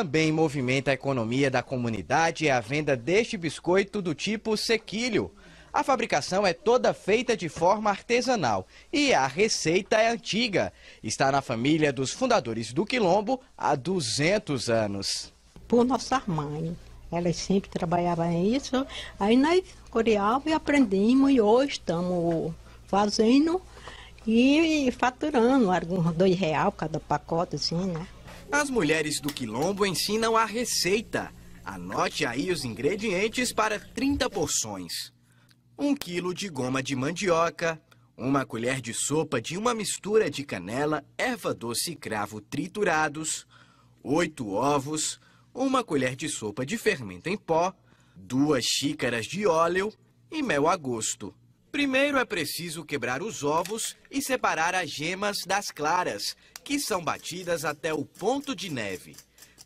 Também movimenta a economia da comunidade é a venda deste biscoito do tipo sequilho. A fabricação é toda feita de forma artesanal e a receita é antiga. Está na família dos fundadores do Quilombo há 200 anos. Por nossa mãe, ela sempre trabalhava isso. Aí nós coreávamos e aprendemos e hoje estamos fazendo e faturando alguns dois real cada pacote, assim, né? As mulheres do quilombo ensinam a receita. Anote aí os ingredientes para 30 porções. 1 quilo de goma de mandioca, uma colher de sopa de uma mistura de canela, erva doce e cravo triturados, 8 ovos, uma colher de sopa de fermento em pó, duas xícaras de óleo e mel a gosto. Primeiro é preciso quebrar os ovos e separar as gemas das claras, que são batidas até o ponto de neve.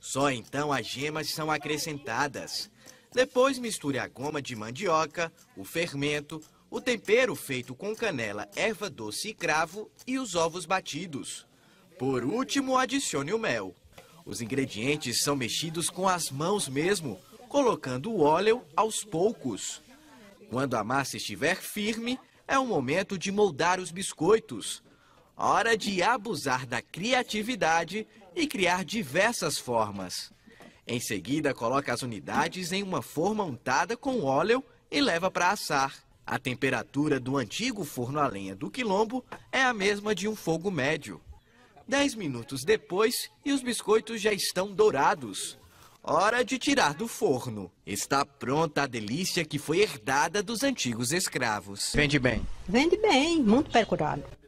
Só então as gemas são acrescentadas. Depois misture a goma de mandioca, o fermento, o tempero feito com canela, erva doce e cravo e os ovos batidos. Por último, adicione o mel. Os ingredientes são mexidos com as mãos mesmo, colocando o óleo aos poucos. Quando a massa estiver firme, é o momento de moldar os biscoitos. Hora de abusar da criatividade e criar diversas formas. Em seguida, coloca as unidades em uma forma untada com óleo e leva para assar. A temperatura do antigo forno a lenha do Quilombo é a mesma de um fogo médio. Dez minutos depois e os biscoitos já estão dourados. Hora de tirar do forno. Está pronta a delícia que foi herdada dos antigos escravos. Vende bem. Vende bem, muito procurado.